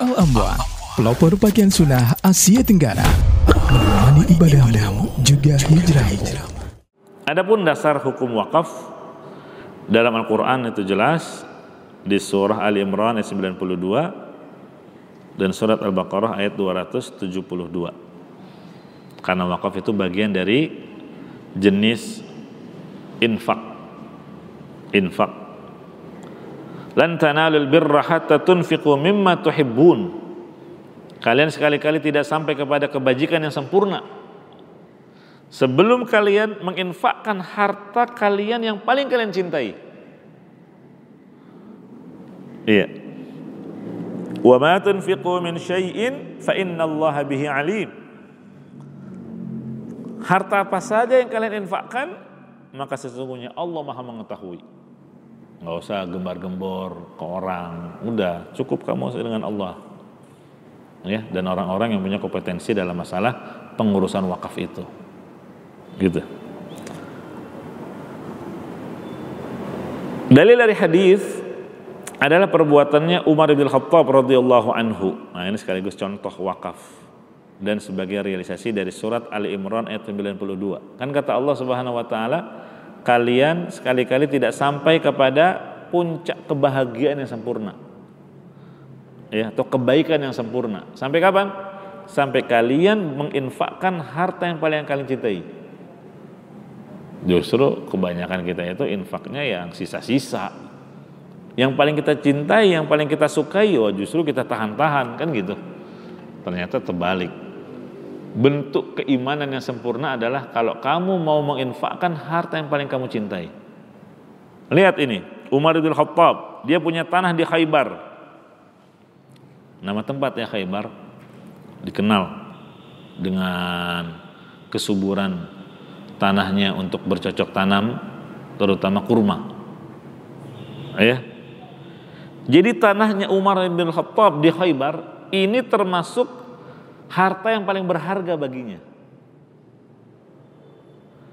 Al-Amwan, pelopor pakaian sunnah Asia Tenggara. Menemani ibadahmu juga hijrahmu. Adapun dasar hukum wakaf dalam Al-Quran itu jelas di surah Ali Imran ayat 92 dan surat Al-Baqarah ayat 272. Karena wakaf itu bagian dari jenis infak. Infak Lan tanalul birra hatta tunfiqu mimma tuhibbun. Kalian sekali-kali tidak sampai kepada kebajikan yang sempurna. Sebelum kalian menginfakkan harta kalian yang paling kalian cintai. Iya. Wa ma tunfiqu min syai'in fa innallaha bihi alim. Harta apa saja yang kalian infakkan, maka sesungguhnya Allah Maha mengetahui nggak usah gembar-gembor ke orang udah cukup kamu dengan Allah ya dan orang-orang yang punya kompetensi dalam masalah pengurusan wakaf itu gitu dalil dari hadis adalah perbuatannya Umar bin Khattab radhiyallahu anhu nah ini sekaligus contoh wakaf dan sebagai realisasi dari surat Ali Imran ayat 92 kan kata Allah Subhanahu wa taala kalian sekali-kali tidak sampai kepada puncak kebahagiaan yang sempurna. Ya, atau kebaikan yang sempurna. Sampai kapan? Sampai kalian menginfakkan harta yang paling kalian cintai. Justru kebanyakan kita itu infaknya yang sisa-sisa. Yang paling kita cintai, yang paling kita sukai, oh justru kita tahan-tahan kan gitu. Ternyata terbalik bentuk keimanan yang sempurna adalah kalau kamu mau menginfakkan harta yang paling kamu cintai. Lihat ini, Umar bin Khattab, dia punya tanah di Khaybar. Nama tempatnya Khaybar dikenal dengan kesuburan tanahnya untuk bercocok tanam, terutama kurma. Ya. Jadi tanahnya Umar bin Khattab di Khaybar ini termasuk harta yang paling berharga baginya.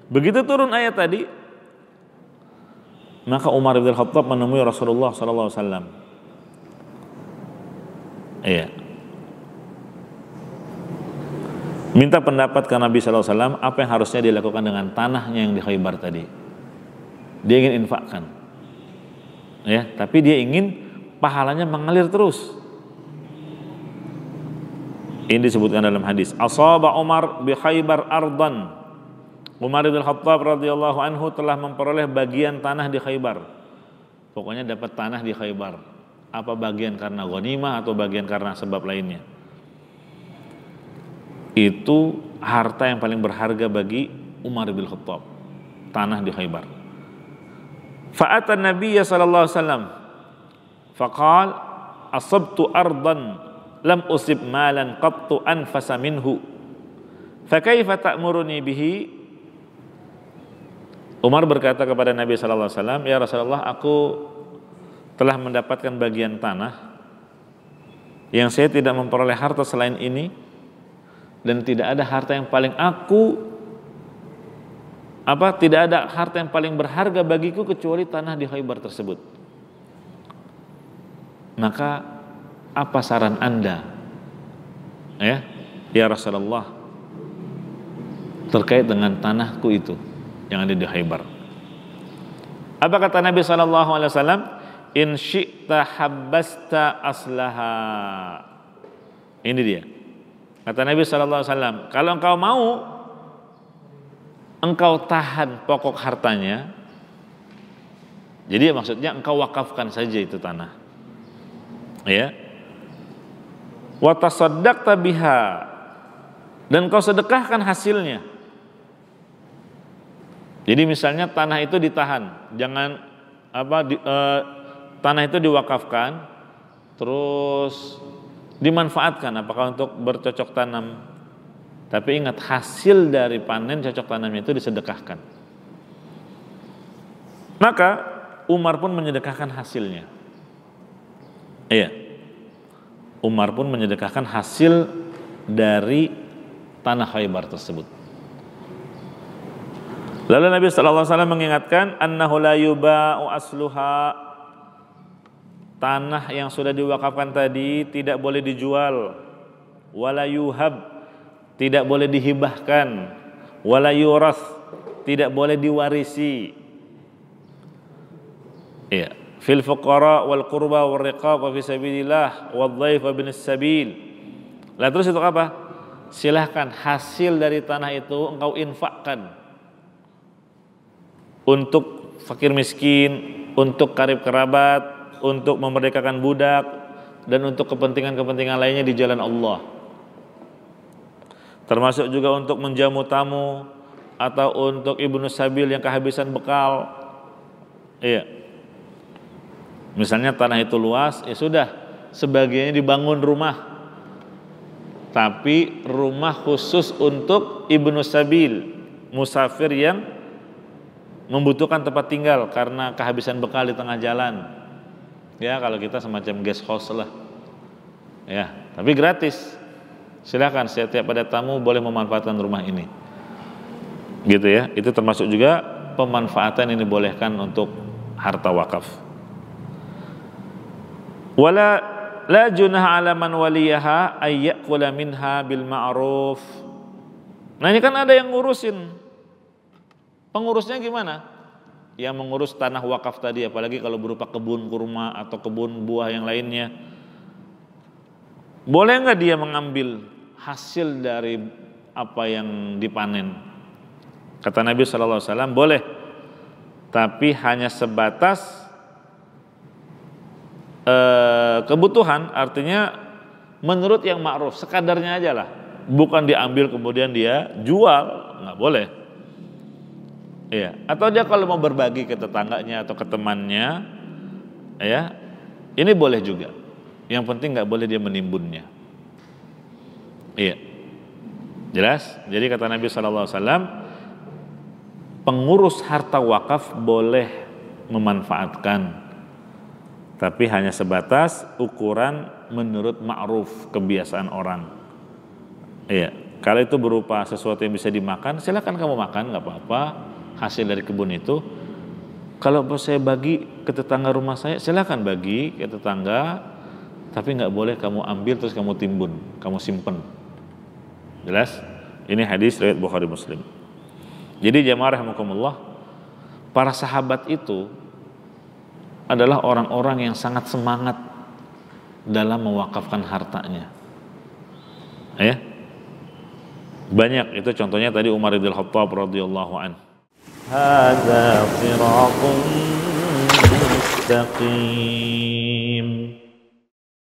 Begitu turun ayat tadi, maka Umar bin Khattab menemui Rasulullah sallallahu Iya. Minta pendapat ke Nabi SAW, apa yang harusnya dilakukan dengan tanahnya yang di Khaybar tadi. Dia ingin infakkan. Ya, tapi dia ingin pahalanya mengalir terus. Ini disebutkan dalam hadis. Asaba Umar bi Khaybar ardan. Umar bin Khattab radhiyallahu anhu telah memperoleh bagian tanah di Khaybar. Pokoknya dapat tanah di Khaybar. Apa bagian karena ghanimah atau bagian karena sebab lainnya. Itu harta yang paling berharga bagi Umar bin Khattab. Tanah di Khaybar. Fa'atan Nabi sallallahu alaihi wasallam. Faqal asabtu ardan lam usib malan qattu anfasa minhu kaifa ta'muruni bihi Umar berkata kepada Nabi sallallahu alaihi wasallam ya Rasulullah aku telah mendapatkan bagian tanah yang saya tidak memperoleh harta selain ini dan tidak ada harta yang paling aku apa tidak ada harta yang paling berharga bagiku kecuali tanah di Khaybar tersebut maka apa saran Anda? Ya, ya Rasulullah terkait dengan tanahku itu yang ada di Haibar. Apa kata Nabi saw Alaihi Wasallam? In syi'ta habbasta aslaha. Ini dia. Kata Nabi Shallallahu kalau engkau mau, engkau tahan pokok hartanya. Jadi maksudnya engkau wakafkan saja itu tanah. Ya, watasodak tabiha dan kau sedekahkan hasilnya. Jadi misalnya tanah itu ditahan, jangan apa di, e, tanah itu diwakafkan terus dimanfaatkan apakah untuk bercocok tanam. Tapi ingat hasil dari panen cocok tanam itu disedekahkan. Maka Umar pun menyedekahkan hasilnya. Iya. Umar pun menyedekahkan hasil dari tanah Khaybar tersebut. Lalu Nabi SAW mengingatkan annahu la yuba'u asluha tanah yang sudah diwakafkan tadi tidak boleh dijual wala yuhab tidak boleh dihibahkan wala yuras tidak boleh diwarisi iya في الفقراء والقربى والرقاب في سبيل الله والضيف ابن السبيل lah terus itu apa silahkan hasil dari tanah itu engkau infakkan untuk fakir miskin untuk karib kerabat untuk memerdekakan budak dan untuk kepentingan-kepentingan lainnya di jalan Allah termasuk juga untuk menjamu tamu atau untuk ibnu sabil yang kehabisan bekal iya Misalnya tanah itu luas, ya sudah, sebagiannya dibangun rumah. Tapi rumah khusus untuk Ibnu Sabil, musafir yang membutuhkan tempat tinggal karena kehabisan bekal di tengah jalan. Ya, kalau kita semacam guest house lah. Ya, tapi gratis. Silahkan setiap pada tamu boleh memanfaatkan rumah ini. Gitu ya. Itu termasuk juga pemanfaatan ini bolehkan untuk harta wakaf wala la junah ala man waliyaha ayyakula minha bil ma'ruf nah ini kan ada yang ngurusin pengurusnya gimana yang mengurus tanah wakaf tadi apalagi kalau berupa kebun kurma atau kebun buah yang lainnya boleh nggak dia mengambil hasil dari apa yang dipanen kata Nabi saw boleh tapi hanya sebatas Eh, kebutuhan artinya menurut yang ma'ruf, sekadarnya aja lah. Bukan diambil kemudian dia jual, nggak boleh. Iya. Atau dia kalau mau berbagi ke tetangganya atau ke temannya, ya ini boleh juga. Yang penting nggak boleh dia menimbunnya. Iya. Jelas? Jadi kata Nabi SAW, pengurus harta wakaf boleh memanfaatkan tapi hanya sebatas ukuran menurut ma'ruf kebiasaan orang. Iya, kalau itu berupa sesuatu yang bisa dimakan, silakan kamu makan, nggak apa-apa. Hasil dari kebun itu. Kalau saya bagi ke tetangga rumah saya, silakan bagi ke tetangga, tapi nggak boleh kamu ambil terus kamu timbun, kamu simpen. Jelas? Ini hadis riwayat Bukhari Muslim. Jadi jamaah rahimakumullah, para sahabat itu adalah orang-orang yang sangat semangat dalam mewakafkan hartanya. Ya. Banyak itu contohnya tadi Umar bin Khattab radhiyallahu an. Hadza